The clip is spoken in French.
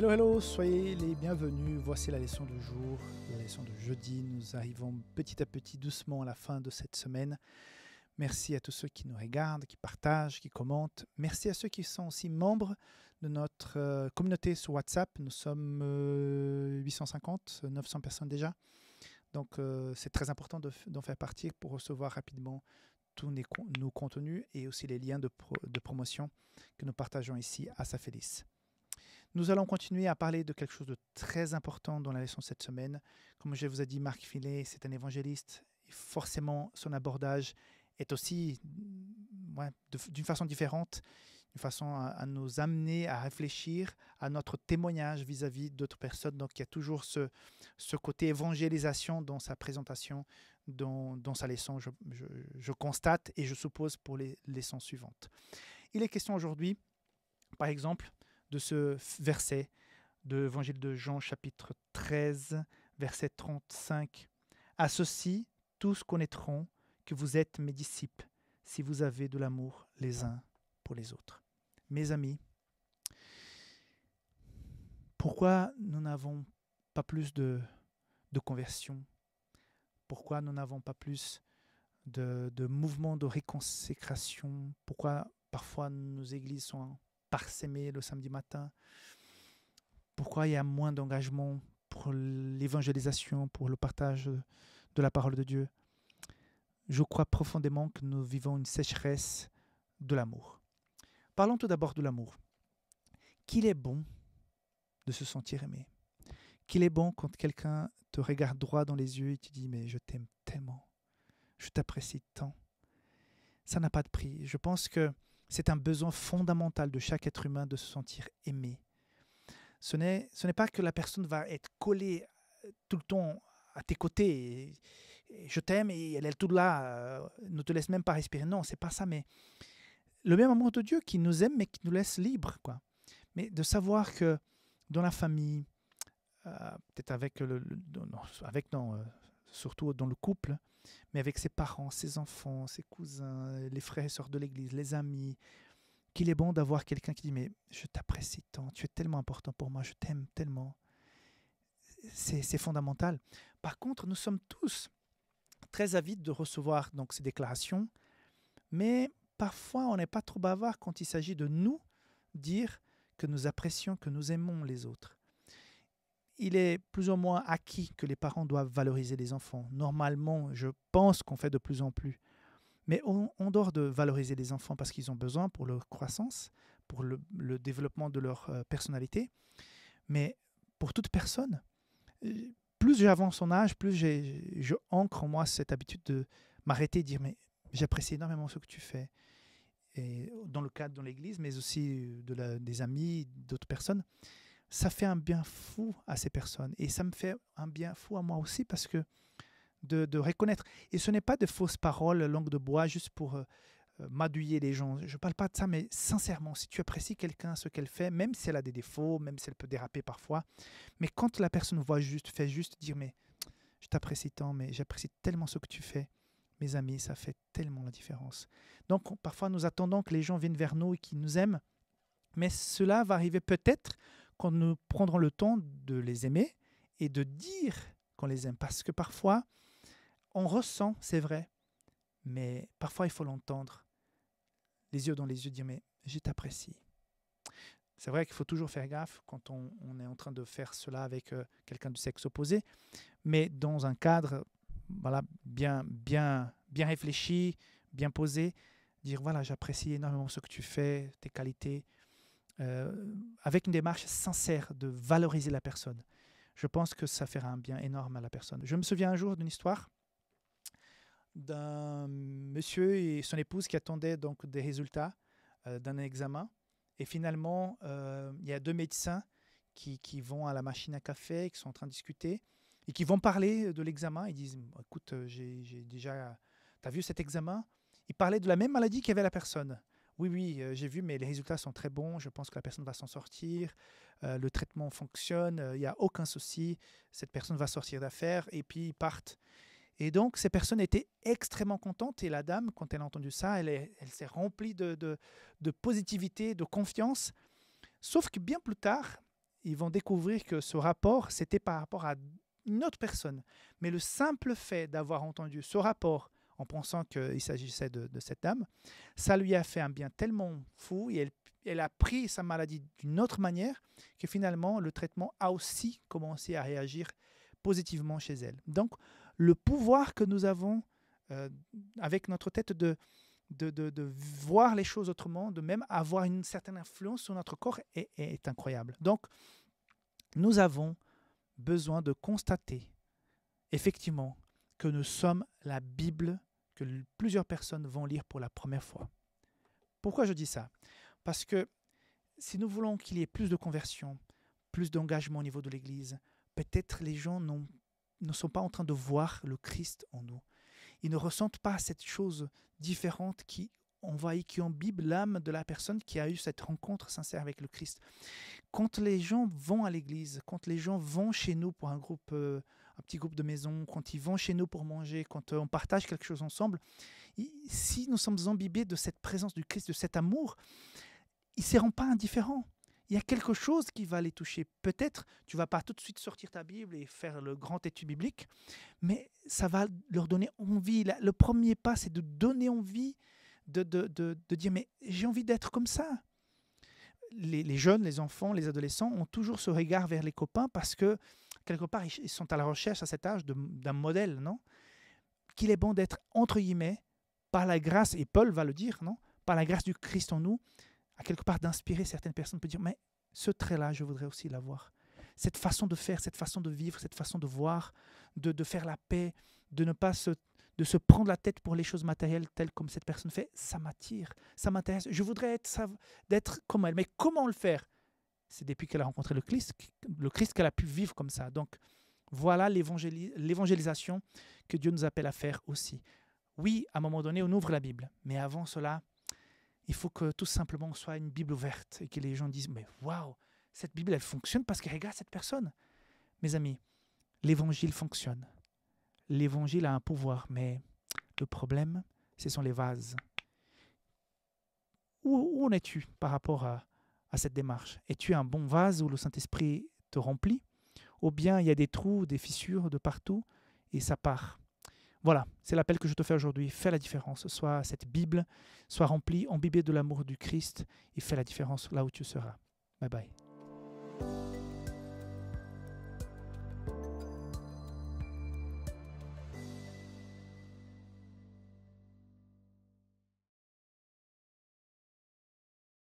Hello, hello, soyez les bienvenus. Voici la leçon du jour, la leçon de jeudi. Nous arrivons petit à petit, doucement à la fin de cette semaine. Merci à tous ceux qui nous regardent, qui partagent, qui commentent. Merci à ceux qui sont aussi membres de notre euh, communauté sur WhatsApp. Nous sommes 850, euh, 900 personnes déjà. Donc euh, c'est très important d'en faire partie pour recevoir rapidement tous nos contenus et aussi les liens de, promotion que nous partageons ici à Safélis. Nous allons continuer à parler de quelque chose de très important dans la leçon cette semaine. Comme je vous ai dit, Marc Filet, c'est un évangéliste. Et forcément, son abordage est aussi mm, d'une façon différente, une façon à, nous amener à réfléchir à notre témoignage vis-à-vis d'autres personnes. Donc il y a toujours ce, côté évangélisation dans sa présentation, dans, sa leçon, je, constate et je suppose pour les leçons suivantes. Il est question aujourd'hui, par exemple, de ce verset de l'évangile de Jean chapitre 13, verset 35. À ceci, tous connaîtront que vous êtes mes disciples si vous avez de l'amour les uns pour les autres. Mes amis, pourquoi nous n'avons pas plus de, de conversion Pourquoi nous n'avons pas plus de, de mouvements de réconsécration Pourquoi parfois nos églises sont par s'aimer le samedi matin Pourquoi il y a moins d'engagement pour l'évangélisation, pour le partage de la parole de Dieu Je crois profondément que nous vivons une sécheresse de l'amour. Parlons tout d'abord de l'amour. Qu'il est bon de se sentir aimé. Qu'il est bon quand quelqu'un te regarde droit dans les yeux et te dit, mais je t'aime tellement, je t'apprécie tant. Ça n'a pas de prix. Je pense que c'est un besoin fondamental de chaque être humain de se sentir aimé. Ce n'est pas que la personne va être collée euh, tout le temps à tes côtés. Et, je t'aime et elle est tout là, euh, ne te laisse même pas respirer. Non, c'est pas ça, mais le même amour de Dieu qui nous aime mais qui nous laisse libres. Quoi. Mais de savoir que dans la famille, euh, peut-être avec, le, avec non, surtout dans le couple, mais avec ses parents, ses enfants, ses cousins, les frères et sœurs de l'église, les amis, qu'il est bon d'avoir quelqu'un qui dit Mais je t'apprécie tant, tu es tellement important pour moi, je t'aime tellement. C'est fondamental. Par contre, nous sommes tous très avides de recevoir donc ces déclarations, mais parfois on n'est pas trop bavard quand il s'agit de nous dire que nous apprécions, que nous aimons les autres il est plus ou moins acquis que les parents doivent valoriser les enfants. Normalement, je pense qu'on fait de plus en plus. Mais on, dort dehors de valoriser les enfants parce qu'ils ont besoin pour leur croissance, pour le, développement de leur euh, personnalité, mais pour toute personne, euh, plus j'avance en âge, plus je ancre en moi cette habitude de m'arrêter et dire mais j'apprécie énormément ce que tu fais. Et dans le cadre de l'Église, mais aussi euh, des amis, d'autres personnes ça fait un bien fou à ces personnes. Et ça me fait un bien fou à moi aussi parce que de, reconnaître. Et ce n'est pas de fausses paroles, langue de bois, juste pour euh, euh, m'adouiller les gens. Je ne parle pas de ça, mais sincèrement, si tu apprécies quelqu'un, ce qu'elle fait, même si elle a des défauts, même si elle peut déraper parfois, mais quand la personne voit juste, fait juste dire, mais je t'apprécie tant, mais j'apprécie tellement ce que tu fais, mes amis, ça fait tellement la différence. Donc parfois nous attendons que les gens viennent vers nous et qu'ils nous aiment, mais cela va arriver peut-être quand nous prendrons le temps de les aimer et de dire qu'on les aime. Parce que parfois, on ressent, c'est vrai, mais parfois il faut l'entendre. Les yeux dans les yeux, dire Mais je t'apprécie. C'est vrai qu'il faut toujours faire gaffe quand on, est en train de faire cela avec euh, quelqu'un du sexe opposé, mais dans un cadre bien, bien, bien réfléchi, bien posé, dire Voilà, j'apprécie énormément ce que tu fais, tes qualités, euh, avec une démarche sincère de valoriser la personne, je pense que ça fera un bien énorme à la personne. Je me souviens un jour d'une histoire d'un monsieur et son épouse qui attendaient donc des résultats euh, d'un examen. Et finalement, euh, il y a deux médecins qui, qui, vont à la machine à café, qui sont en train de discuter et qui vont parler de l'examen. Ils disent Écoute, j'ai déjà. as vu cet examen Ils parlaient de la même maladie qu'avait la personne oui, oui, euh, j'ai vu, mais les résultats sont très bons, je pense que la personne va s'en sortir, euh, le traitement fonctionne, euh, il n'y a aucun souci, cette personne va sortir d'affaires, et puis ils partent. Et donc, ces personnes étaient extrêmement contentes, et la dame, quand elle a entendu ça, elle, s'est remplie de, de positivité, de confiance, sauf que bien plus tard, ils vont découvrir que ce rapport, c'était par rapport à une autre personne. Mais le simple fait d'avoir entendu ce rapport, en pensant qu'il s'agissait de, cette dame. Ça lui a fait un bien tellement fou et elle, a pris sa maladie d'une autre manière que finalement le traitement a aussi commencé à réagir positivement chez elle. Donc le pouvoir que nous avons euh, avec notre tête de, de, voir les choses autrement, de même avoir une certaine influence sur notre corps est, est incroyable. Donc, nous avons besoin de constater effectivement que nous sommes la Bible que plusieurs personnes vont lire pour la première fois. Pourquoi je dis ça Parce que si nous voulons qu'il y ait plus de conversion, plus d'engagement au niveau de l'Église, peut-être les gens ne sont pas en train de voir le Christ en nous. Ils ne ressentent pas cette chose différente qui envahit, qui imbibe l'âme de la personne qui a eu cette rencontre sincère avec le Christ quand les gens vont à l'église, quand les gens vont chez nous pour un groupe, euh, un petit groupe de maison, quand ils vont chez nous pour manger, quand euh, on partage quelque chose ensemble, si nous sommes imbibés de cette présence du Christ, de cet amour, ils ne seront pas indifférents. Il y a quelque chose qui va les toucher. Peut-être tu vas pas tout de suite sortir ta Bible et faire le grand étude biblique, mais ça va leur donner envie. Le premier pas, c'est de donner envie de, de, de dire, mais j'ai envie d'être comme ça les, jeunes, les enfants, les adolescents ont toujours ce regard vers les copains parce que, quelque part, ils sont à la recherche à cet âge d'un modèle, non Qu'il est bon d'être, entre guillemets, par la grâce, et Paul va le dire, non Par la grâce du Christ en nous, à quelque part d'inspirer certaines personnes, peut dire, mais ce trait-là, je voudrais aussi l'avoir. Cette façon de faire, cette façon de vivre, cette façon de voir, de faire la paix, de ne pas se de se prendre la tête pour les choses matérielles telles comme cette personne fait, ça m'attire, ça m'intéresse. Je voudrais être, d'être comme elle. Mais comment le faire C'est depuis qu'elle a rencontré le Christ, le Christ qu'elle a pu vivre comme ça. Donc voilà l'évangélisation que Dieu nous appelle à faire aussi. Oui, à un moment donné, on ouvre la Bible. Mais avant cela, il faut que tout simplement on soit une Bible ouverte et que les gens disent Mais waouh, cette Bible, elle fonctionne parce que regarde cette personne. Mes amis, l'évangile fonctionne l'évangile a un pouvoir, mais le problème, ce sont les vases. Où, en es-tu par rapport à, cette démarche Es-tu un bon vase où le Saint-Esprit te remplit Ou bien il y a des trous, des fissures de partout et ça part voilà, c'est l'appel que je te fais aujourd'hui. Fais la différence. soit cette Bible, soit remplie, imbibée de l'amour du Christ et fais la différence là où tu seras. Bye bye.